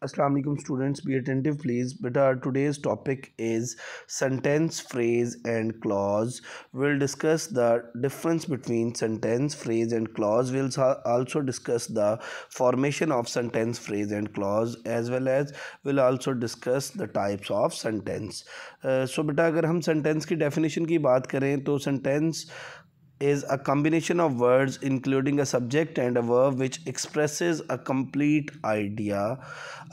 Assalamu alaikum students be attentive please beta uh, today's topic is sentence phrase and clause we'll discuss the difference between sentence phrase and clause we'll also discuss the formation of sentence phrase and clause as well as we'll also discuss the types of sentence uh, so beta agar hum sentence ki definition ki baat kare to sentence is a combination of words including a subject and a verb which expresses a complete idea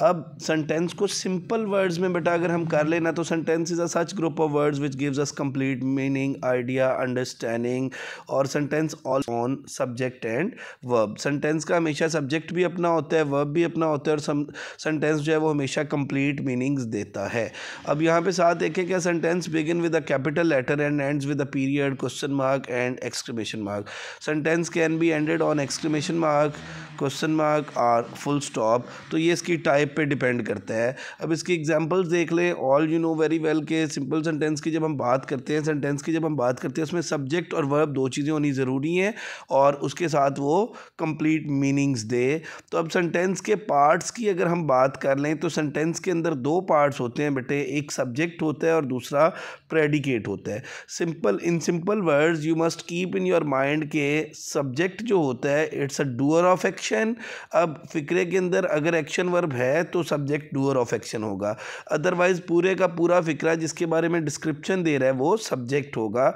अब sentence को simple words में बेटा अगर हम कर लेना तो sentence is a such group of words which gives us complete meaning idea understanding और sentence all on subject and verb sentence का हमेशा सब्जेक्ट भी अपना होता है वर्ब भी अपना होता है और सेंटेंस जो है वो हमेशा कंप्लीट मीनिंग्स देता है अब यहाँ पे साथ देखें क्या sentence begin with a capital letter and end with a period question mark and ex exclamation mark sentence can be ended on exclamation mark question mark or full stop तो ये इसकी टाइप पे डिपेंड करता है अब इसकी examples देख ले all you know very well के सिंपल सेंटेंस की जब हम बात करते हैं सेंटेंस की जब हम बात करते हैं उसमें सब्जेक्ट और वर्ब दो चीज़ें होनी ज़रूरी हैं और उसके साथ वो कम्प्लीट मीनिंग्स दे तो अब सेंटेंस के पार्ट्स की अगर हम बात कर लें तो सेंटेंस के अंदर दो पार्ट्स होते हैं बेटे एक सब्जेक्ट होता है और दूसरा प्रेडिकेट होता है simple in simple words you must की कीप इन योर माइंड के सब्जेक्ट जो होता है it's a doer of action अब फिक्रे के अंदर अगर एक्शन वर्ब है तो सब्जेक्ट डूअर ऑफ एक्शन होगा अदरवाइज़ पूरे का पूरा फिक्रा जिसके बारे में डिस्क्रिप्शन दे रहा है वो सब्जेक्ट होगा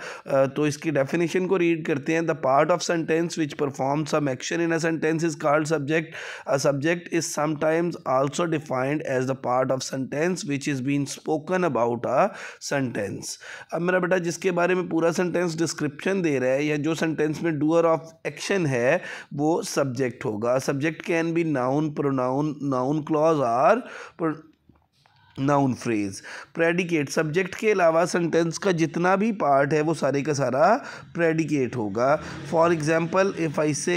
तो इसकी डेफिनेशन को रीड करते हैं the part of sentence which perform some action in a sentence is called subject a subject is sometimes also defined as the part of sentence which is been spoken about a sentence अब मेरा बेटा जिसके बारे में पूरा sentence description दे रहा है है या जो सेंटेंस में डूअर ऑफ एक्शन है वो सब्जेक्ट होगा subject can be noun pronoun noun clause or noun phrase predicate subject के अलावा सेंटेंस का जितना भी पार्ट है वो सारे का सारा प्रेडिकेट होगा for example if I say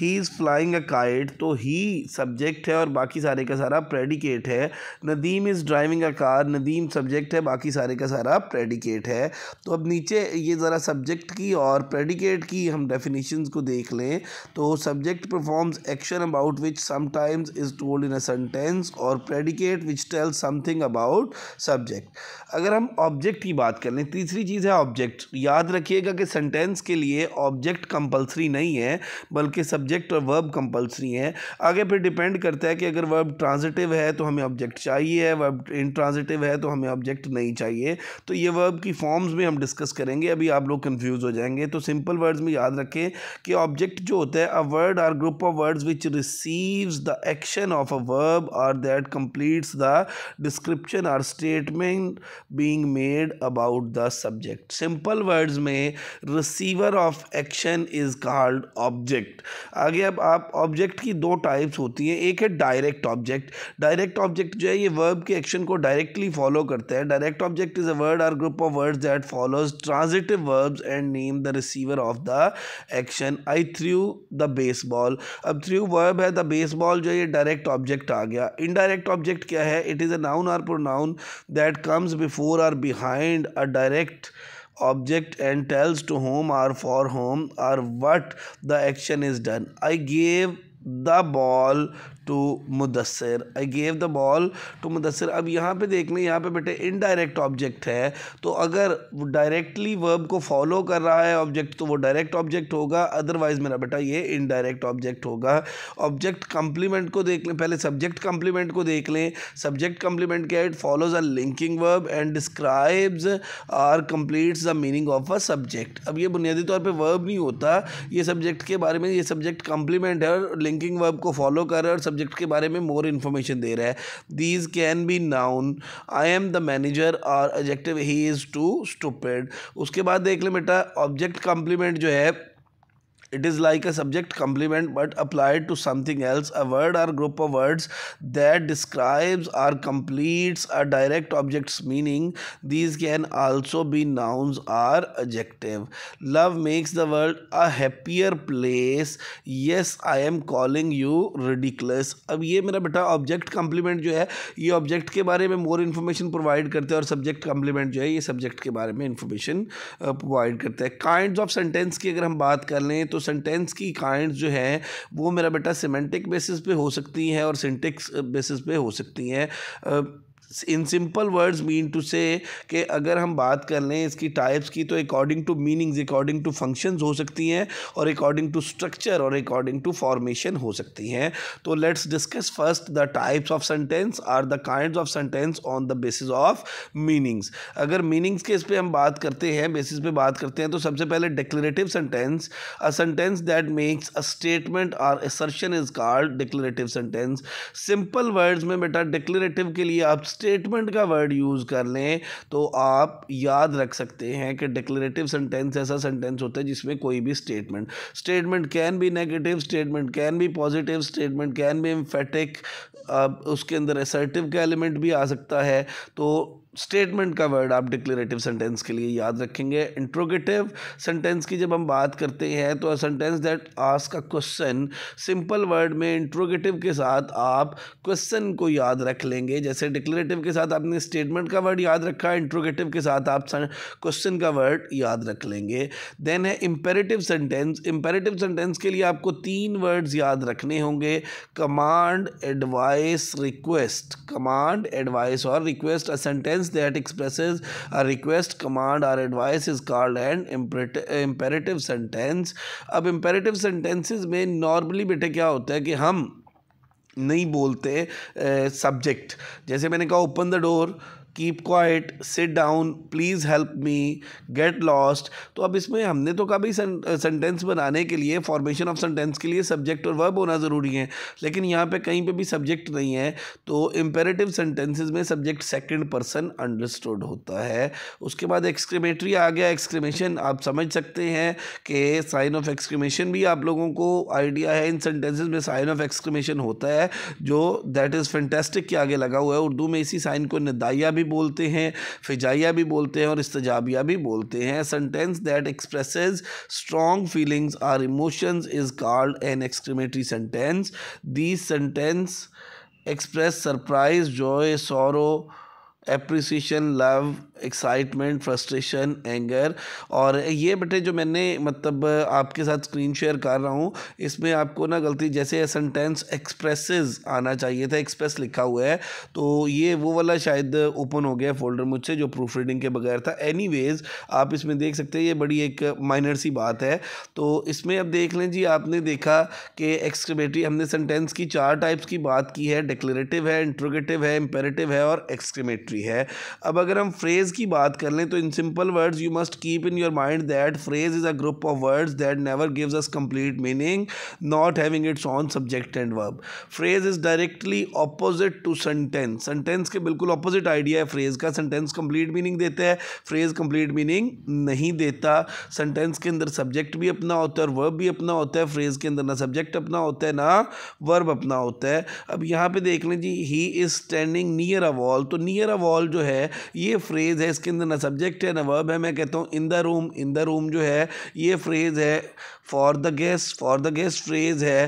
he is flying a kite तो ही सब्जेक्ट है और बाकी सारे का सारा प्रेडिकेट है Nadeem is driving a car Nadeem subject है बाकी सारे का सारा प्रेडिकेट है तो अब नीचे ये ज़रा सब्जेक्ट की और प्रेडिकेट की हम डेफिनेशन को देख लें तो subject performs action about which sometimes is told in a sentence और predicate which tells something thinking about subject अगर हम ऑब्जेक्ट की बात कर लें तीसरी चीज़ है ऑब्जेक्ट याद रखिएगा कि सेंटेंस के लिए ऑब्जेक्ट कंपलसरी नहीं है बल्कि सब्जेक्ट और वर्ब कंपलसरी है आगे फिर डिपेंड करता है कि अगर वर्ब ट्रांजिटिव है तो हमें ऑब्जेक्ट चाहिए वर्ब इंट्रांजिटिव है तो हमें ऑब्जेक्ट नहीं चाहिए तो ये वर्ब की फॉर्म्स में हम डिस्कस करेंगे अभी आप लोग कन्फ्यूज़ हो जाएंगे तो सिंपल वर्ड्स में याद रखें कि ऑब्जेक्ट जो होता है a word or group of words which receives the action of a verb or that completes the descrip description or statement being made about the subject simple words में receiver of action is called object आगे अब आप object की दो types होती हैं एक है डायरेक्ट ऑब्जेक्ट डायरेक्ट ऑब्जेक्ट जो है ये वर्ब के एक्शन को डायरेक्टली फॉलो करते हैं direct object is a word or group of words that follows transitive verbs and name the receiver of the action I threw the baseball अब threw verb है the baseball जो है ये direct object आ गया indirect object क्या है it is a noun or pronoun that comes before or behind a direct object and tells to whom or for whom or what the action is done. I gave the ball to Mudassar I gave the ball to Mudassar अब यहाँ पे देख लें यहाँ पे बेटे indirect object है तो अगर वो डायरेक्टली वर्ब को फॉलो कर रहा है ऑब्जेक्ट तो वो डायरेक्ट ऑब्जेक्ट होगा अदरवाइज़ मेरा बेटा ये इनडायरेक्ट ऑब्जेक्ट होगा ऑब्जेक्ट कम्प्लीमेंट को देख लें पहले सब्जेक्ट कम्प्लीमेंट को देख लें सब्जेक्ट कम्प्लीमेंट क्या it follows a linking verb and describes or completes the meaning of a subject अब ये बुनियादी तौर पर वर्ब नहीं होता ये सब्जेक्ट के बारे में ये सब्जेक्ट कम्प्लीमेंट है और लिंकिंग वर्ब को फॉलो कर रहा है और सब्जेक्ट के बारे में मोर इन्फॉर्मेशन दे रहा है these can be noun I am the manager और adjective he is too stupid उसके बाद देख ले बेटा ऑब्जेक्ट कॉम्प्लीमेंट जो है it is like a subject complement but applied to something else a word or group of words that describes or completes or direct object's meaning these can also be nouns or adjective love makes the world a happier place yes I am calling you ridiculous अब ये मेरा बेटा object complement जो है ये object के बारे में मोर इन्फॉर्मेशन प्रोवाइड करते हैं और सब्जेक्ट कम्प्लीमेंट जो है ये सब्जेक्ट के बारे में इन्फॉर्मेशन प्रोवाइड करते हैं काइंड ऑफ सेंटेंस की अगर हम बात कर लें तो सेंटेंस की काइंड जो है वो मेरा बेटा सीमेंटिक बेसिस पे हो सकती हैं और सिंटिक्स बेसिस uh, पे हो सकती हैं uh, in simple words mean to say कि अगर हम बात कर लें इसकी टाइप्स की तो according to meanings according to functions हो सकती हैं और अकॉर्डिंग टू स्ट्रक्चर और अकॉर्डिंग टू फॉर्मेशन हो सकती हैं तो let's discuss first the types of sentence or the kind of sentence on the basis of meanings अगर मीनिंग्स के इस पर हम बात करते हैं बेसिस पे बात करते हैं तो सबसे पहले declarative sentence a sentence that makes a statement or assertion is called declarative sentence simple words में बेटा डिक्लेरेटिव के लिए आप स्टेटमेंट का वर्ड यूज़ कर लें तो आप याद रख सकते हैं कि डिक्लेरेटिव सेंटेंस ऐसा सेंटेंस होता है जिसमें कोई भी स्टेटमेंट स्टेटमेंट कैन भी नेगेटिव स्टेटमेंट कैन भी पॉजिटिव स्टेटमेंट कैन भी इम्फेटिक उसके अंदर असर्टिव का एलिमेंट भी आ सकता है तो स्टेटमेंट का वर्ड आप डिक्लेरेटिव सेंटेंस के लिए याद रखेंगे इंट्रोगेटिव सेंटेंस की जब हम बात करते हैं तो a sentence that ask a question simple word में इंट्रोगेटिव के साथ आप क्वेश्चन को याद रख लेंगे जैसे डिक्लेरेटिव के साथ आपने स्टेटमेंट का वर्ड याद रखा इंट्रोगेटिव के साथ आप क्वेश्चन का वर्ड याद रख लेंगे देन है इम्पेरेटिव सेंटेंस इम्पेरेटिव सेंटेंस के लिए आपको तीन वर्ड्स याद रखने होंगे command advice request command advice और request a sentence sentence that expresses a request, command or advice is called an imperative sentence. अब imperative sentences में normally बेटे क्या होता है कि हम नहीं बोलते सब्जेक्ट जैसे मैंने कहा open the door keep quiet sit down please help me get lost तो अब इसमें हमने तो कभी सेंटेंस बनाने के लिए फॉर्मेशन ऑफ सेंटेंस के लिए सब्जेक्ट और वर्ब होना ज़रूरी है लेकिन यहाँ पे कहीं पे भी सब्जेक्ट नहीं है तो इम्पेरेटिव सेंटेंसेज में सब्जेक्ट सेकंड पर्सन अंडरस्टूड होता है उसके बाद एक्सक्रीमेटरी आ गया एक्सक्रीमेशन आप समझ सकते हैं कि साइन ऑफ एक्सक्रीमेशन भी आप लोगों को आइडिया है इन सेंटेंसेज में साइन ऑफ एक्सक्रीमेशन होता है जो दैट इज़ फेंटेस्टिक के आगे लगा हुआ है उर्दू में इसी साइन को निदाइया भी भी बोलते हैं फिजाइया भी बोलते हैं और इस्तजाबिया भी बोलते हैं sentence that expresses strong feelings or emotions is called an exclamatory sentence the sentence express surprise joy sorrow appreciation love excitement frustration anger और ये बेटे जो मैंने मतलब आपके साथ स्क्रीन शेयर कर रहा हूँ इसमें आपको ना गलती जैसे सेंटेंस एक्सप्रेसेस आना चाहिए था एक्सप्रेस लिखा हुआ है तो ये वो वाला शायद ओपन हो गया फोल्डर मुझसे जो प्रूफ रीडिंग के बगैर था एनी आप इसमें देख सकते हैं ये बड़ी एक माइनर सी बात है तो इसमें अब देख लें जी आपने देखा कि एक्सक्रेमेटरी हमने सेंटेंस की चार टाइप्स की बात की है डिक्लेरेटिव है इंट्रोगेटिव है इम्पेरेटिव है और एक्सक्रेमेटरी है अब अगर हम फ्रेज़ फ्रेज़ की बात कर लें तो in simple words you must keep in your mind that phrase is a group of words that never gives us complete meaning not having its own subject and verb phrase is directly opposite to sentence sentence के बिल्कुल opposite idea है phrase का sentence complete meaning देता है phrase complete meaning नहीं देता sentence के अंदर सब्जेक्ट भी अपना होता है और वर्ब भी अपना होता है फ्रेज के अंदर ना सब्जेक्ट अपना होता है ना वर्ब अपना होता है अब यहाँ पर देख लें जी he is standing near a wall तो नियर अ वॉल जो है ये फ्रेज है इसके अंदर ना सब्जेक्ट है ना वर्ब है मैं कहता हूँ in the room in the room जो है ये फ्रेज़ है for the guest for the guest phrase है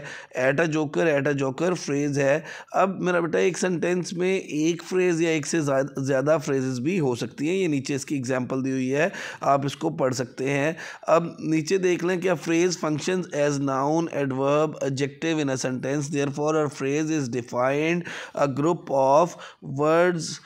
at a joker at a joker phrase है अब मेरा बेटा एक सेंटेंस में एक फ्रेज़ या एक से ज़्यादा फ्रेजेस भी हो सकती हैं ये नीचे इसकी एग्जाम्पल दी हुई है आप इसको पढ़ सकते हैं अब नीचे देख लें क्या phrase function as noun adverb adjective in a sentence therefore a phrase is defined a group of words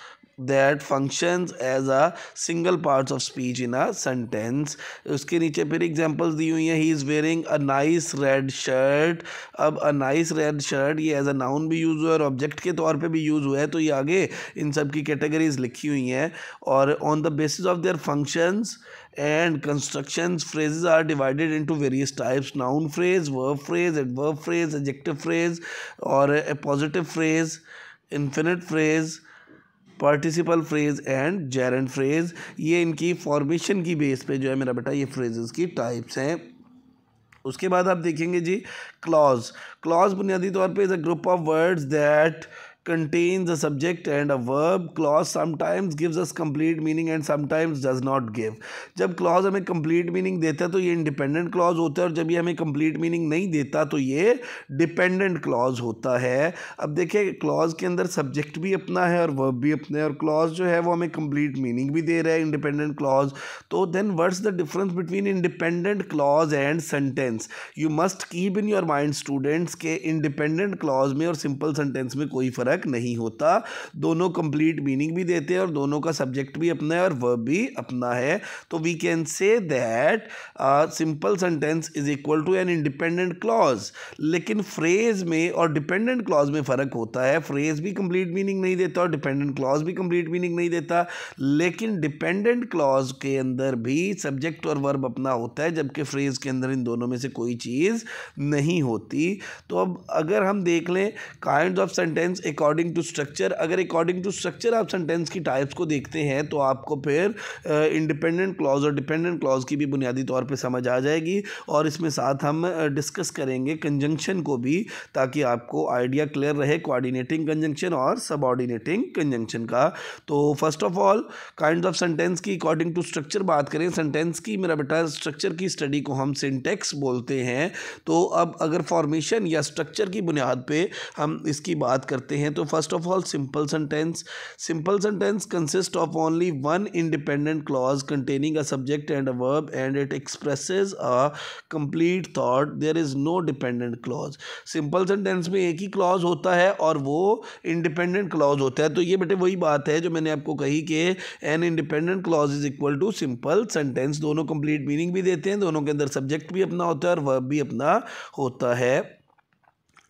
that functions as a single parts of speech in a sentence उसके नीचे फिर एग्जांपल्स दी हुई हैं he is wearing a nice red shirt अब a nice red shirt ये as a noun भी use हुआ है और ऑब्जेक्ट के तौर पे भी यूज़ हुआ है तो ये आगे इन सब की कैटेगरीज लिखी हुई हैं और on the basis of their functions and constructions phrases are divided into various types noun phrase verb phrase adverb phrase adjective phrase or a positive phrase infinite phrase participle phrase and gerund phrase ये इनकी formation की base पे जो है मेरा बेटा ये phrases की टाइप्स हैं उसके बाद आप देखेंगे जी क्लॉज क्लॉज बुनियादी तौर पे is a group of words that contains a subject and a verb clause sometimes gives us complete meaning and sometimes does not give जब clause हमें complete meaning देता है तो ये independent clause होता है और जब ये हमें complete meaning नहीं देता तो ये dependent clause होता है अब देखिए clause के अंदर subject भी अपना है और verb भी अपना है और clause जो है वो हमें complete meaning भी दे रहा है independent clause तो then what's the difference between independent clause and sentence you must keep in your mind students के independent clause में और simple sentence में कोई फ़र्क फर्क नहीं होता दोनों कंप्लीट मीनिंग भी देते हैं और दोनों का सब्जेक्ट भी अपना है और वर्ब भी अपना है तो we can say that simple sentence is equal to an independent clause लेकिन फ्रेज में और डिपेंडेंट क्लॉज में फ़र्क होता है फ्रेज भी कंप्लीट मीनिंग नहीं देता और डिपेंडेंट क्लॉज भी कंप्लीट मीनिंग नहीं देता लेकिन डिपेंडेंट क्लॉज के अंदर भी सब्जेक्ट और वर्ब अपना होता है जबकि फ्रेज के अंदर इन दोनों में से कोई चीज़ नहीं होती तो अब अगर हम देख लें काइंड ऑफ सेंटेंस एक अकॉर्डिंग टू स्ट्रक्चर अगर अकॉर्डिंग टू स्ट्रक्चर आप सेंटेंस की टाइप्स को देखते हैं तो आपको फिर इंडिपेंडेंट क्लॉज और डिपेंडेंट क्लॉज की भी बुनियादी तौर पर समझ आ जाएगी और इसमें साथ हम डिस्कस करेंगे कंजंक्शन को भी ताकि आपको आइडिया क्लियर रहे कोऑर्डिनेटिंग कंजंक्शन और सबऑर्डिनेटिंग कंजंक्शन का तो first of all kind of sentence की अकॉर्डिंग टू स्ट्रक्चर बात करें सेंटेंस की मेरा बेटा स्ट्रक्चर की स्टडी को हम सिंटेक्स बोलते हैं तो अब अगर फॉर्मेशन या स्ट्रक्चर की बुनियाद पर हम इसकी बात करते हैं हैं तो first of all simple sentence simple sentence consist of only one independent clause containing a subject and a verb and it expresses a complete thought there is no dependent clause simple sentence में एक ही clause होता है और वो independent clause होता है तो ये बेटे वही बात है जो मैंने आपको कही कि an independent clause is equal to simple sentence दोनों कंप्लीट मीनिंग भी देते हैं दोनों के अंदर सब्जेक्ट भी अपना होता है और वर्ब भी अपना होता है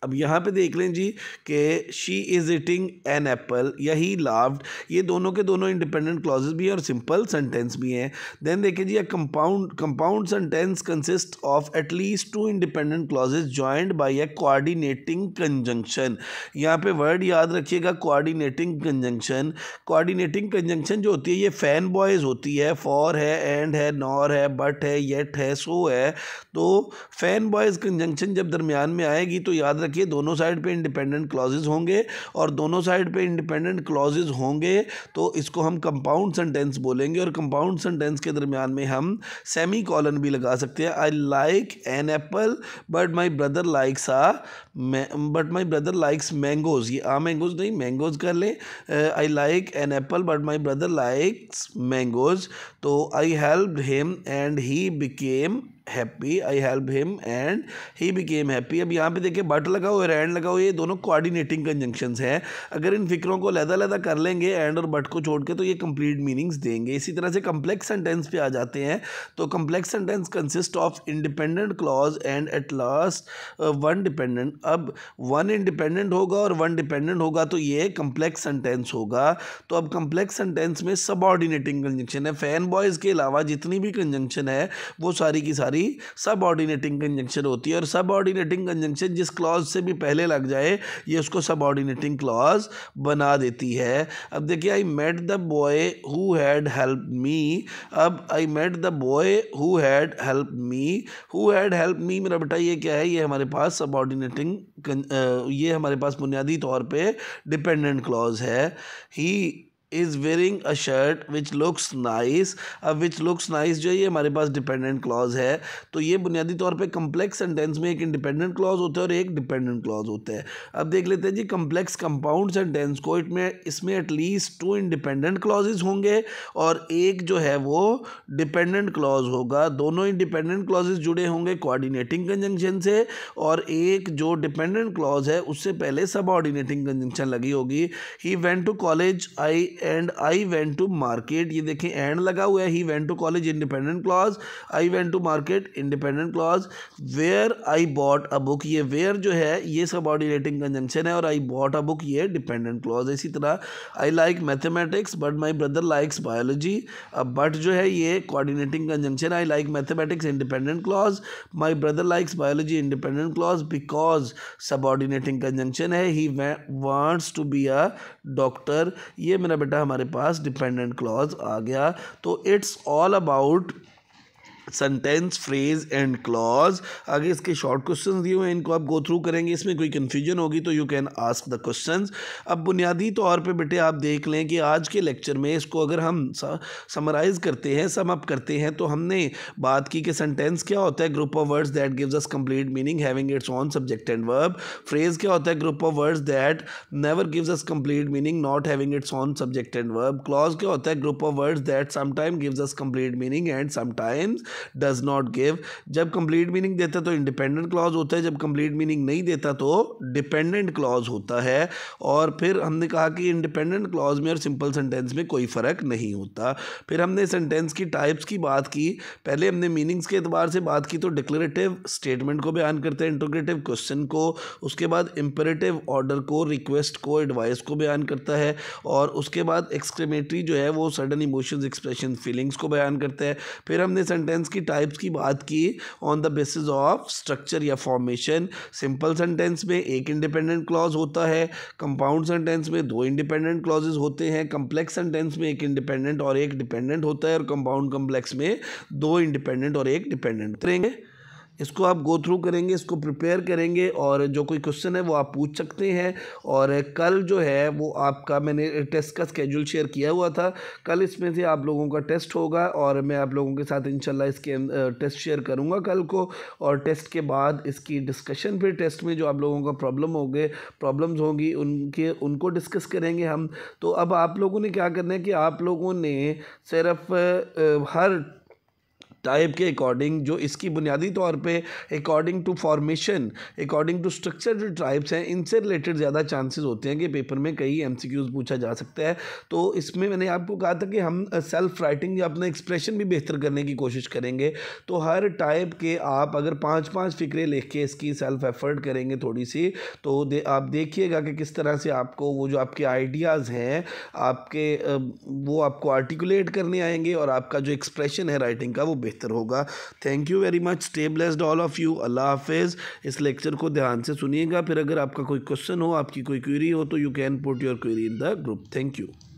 अब यहाँ पे देख लें जी कि she is eating an apple या ही लाव्ड ये दोनों के दोनों इंडिपेंडेंट क्लॉजेज भी हैं और सिंपल सेंटेंस भी हैं देन देखें जी a compound compound sentence consist of at least two independent clauses joined by a coordinating conjunction यहाँ पे वर्ड याद रखिएगा कोऑर्डिनेटिंग कंजंक्शन कोऑर्डिनेटिंग कंजंक्शन जो होती है ये फैन बॉयज़ होती है फॉर है एंड है नॉर है बट है येट है सो है तो फैन बॉयज़ कंजंक्शन जब दरमियान में आएगी तो याद रख रखिए दोनों साइड पे इंडिपेंडेंट क्लॉजेज होंगे और दोनों साइड पे इंडिपेंडेंट क्लॉजेज होंगे तो इसको हम कंपाउंड सेंटेंस बोलेंगे और कंपाउंड सेंटेंस के दरमियान में हम सेमी कॉलन भी लगा सकते हैं I like an apple but my brother likes uh but my brother likes mangoes ये आ मैंगोज़ नहीं मैंगोज़ कर लें I like an apple but my brother likes mangoes तो I help him and he became happy I help him and he became happy अब यहाँ पे देखिए बट लगा हुआ एंड लगा हुआ ये दोनों कोऑर्डिनेटिंग कंजंक्शन हैं अगर इन फिक्रों को लहदा लहदा कर लेंगे एंड और बट को छोड़ के तो ये कंप्लीट मीनिंग्स देंगे इसी तरह से कम्प्लेक्स सेंटेंस पे आ जाते हैं तो complex sentence consist of independent clause and at last one dependent अब वन इंडिपेंडेंट होगा और वन डिपेंडेंट होगा तो ये कम्प्लेक्स सेंटेंस होगा तो अब कम्प्लेक्स सेंटेंस में ऑर्डिनेटिंग कंजंक्शन है फैन बॉयज़ के अलावा जितनी भी कंजंक्शन है वो सारी की सारी हमारी सब ऑर्डिनेटिंग कंजंक्शन होती है और सब ऑर्डिनेटिंग कंजंक्शन जिस क्लॉज से भी पहले लग जाए ये उसको सब ऑर्डिनेटिंग क्लॉज बना देती है अब देखिए I met the boy who had help me अब I met the boy who had help me who had help me मेरा बेटा ये क्या है ये हमारे पास सब ऑर्डिनेटिंग ये हमारे पास बुनियादी तौर पर डिपेंडेंट क्लॉज है he is wearing a shirt which looks nice अब विच लुक्स नाइस जो है ये हमारे पास डिपेंडेंट क्लॉज है तो ये बुनियादी तौर पे कम्प्लेक्स सेंटेंस में एक इंडिपेंडेंट क्लॉज होता है और एक डिपेंडेंट क्लॉज होता है अब देख लेते हैं जी कम्प्लेक्स कंपाउंड सेंटेंस को इट में इसमें एटलीस्ट टू इंडिपेंडेंट क्लॉजेज होंगे और एक जो है वो डिपेंडेंट क्लॉज होगा दोनों इंडिपेंडेंट क्लॉजेज जुड़े होंगे कोऑर्डिनेटिंग कंजंक्शन से और एक जो डिपेंडेंट क्लॉज है उससे पहले सब ऑर्डिनेटिंग कंजंक्शन लगी होगी he went to college I and I went to market ये देखें एंड लगा हुआ है he went to college independent clause I went to market independent clause where I bought a book ये वेयर जो है ये सब ऑर्डिनेटिंग कंजंक्शन है और आई बॉट अ बुक ये डिपेंडेंट क्लॉज इसी तरह I like mathematics but my brother likes biology but जो है ये coordinating conjunction I like mathematics independent clause my brother likes biology independent clause because subordinating conjunction है he wants to be a doctor ये मेरा बेटा हमारे पास dependent clause आ गया तो it's all about sentence phrase and clause आगे इसके शॉर्ट क्वेश्चन दिए हुए हैं इनको आप गो थ्रू करेंगे इसमें कोई कन्फ्यूजन होगी तो you can ask the question अब बुनियादी तौर पर बेटे आप देख लें कि आज के लेक्चर में इसको अगर हम समराइज करते हैं सम अप करते हैं तो हमने बात की कि सेंटेंस क्या होता है group of words that gives us complete meaning having its own subject and verb phrase क्या होता है group of words that never gives us complete meaning not having its own subject and verb clause क्या होता है group of words that sometime gives us complete meaning and sometimes does not give जब complete meaning देता तो independent clause होता है जब complete meaning नहीं देता तो डिपेंडेंट क्लॉज होता है और फिर हमने कहा कि इंडिपेंडेंट क्लॉज में और सिंपल सेंटेंस में कोई फ़र्क नहीं होता फिर हमने सेंटेंस की टाइप्स की बात की पहले हमने मीनिंग्स के अतबार से बात की तो डिक्लेरेटिव स्टेटमेंट को बयान करते हैं इंटोग्रेटिव क्वेश्चन को उसके बाद इंपेरेटिव ऑर्डर को रिक्वेस्ट को एडवाइस को बयान करता है और उसके बाद एक्सक्रेमेटरी जो है वो सडन इमोशंस एक्सप्रेशन फीलिंग्स को बयान करता है फिर हमने सेंटेंस सेंटेंस की टाइप्स की बात की on the basis of structure या फॉर्मेशन सिंपल सेंटेंस में एक इंडिपेंडेंट क्लॉज होता है कंपाउंड सेंटेंस में दो इंडिपेंडेंट क्लॉजेज होते हैं कम्प्लेक्स सेंटेंस में एक इंडिपेंडेंट और एक डिपेंडेंट होता है और कंपाउंड कम्प्लेक्स में दो इंडिपेंडेंट और एक डिपेंडेंट करेंगे इसको आप गो थ्रू करेंगे इसको प्रिपेयर करेंगे और जो कोई क्वेश्चन है वो आप पूछ सकते हैं और कल जो है वो आपका मैंने टेस्ट का स्केड्यूल शेयर किया हुआ था कल इसमें से आप लोगों का टेस्ट होगा और मैं आप लोगों के साथ इनशाला इसके टेस्ट शेयर करूँगा कल को और टेस्ट के बाद इसकी डिस्कशन फिर टेस्ट में जो आप लोगों का प्रॉब्लम हो गए प्रॉब्लम्स होंगी उनके उनको डिस्कस करेंगे हम तो अब आप लोगों ने क्या करना है कि आप लोगों ने सिर्फ हर टाइप के अकॉर्डिंग जो इसकी बुनियादी तौर पे according to formation according to structure जो ट्राइब्स हैं इनसे रिलेटेड ज़्यादा चांसेस होते हैं कि पेपर में कई एम पूछा जा सकता है तो इसमें मैंने आपको कहा था कि हम सेल्फ राइटिंग या अपना एक्सप्रेशन भी बेहतर करने की कोशिश करेंगे तो हर टाइप के आप अगर पाँच पाँच फिक्रे लिख के इसकी सेल्फ एफर्ट करेंगे थोड़ी सी तो दे, आप देखिएगा कि किस तरह से आपको वो जो आपके आइडियाज़ हैं आपके वो आपको आर्टिकुलेट करने आएंगे और आपका जो एक्सप्रेशन है राइटिंग का वो बेहतर होगा thank you very much stay blessed all of you अल्लाह हाफिज़ इस लेक्चर को ध्यान से सुनिएगा फिर अगर आपका कोई क्वेश्चन हो आपकी कोई क्वेरी हो तो you can put your query in the group thank you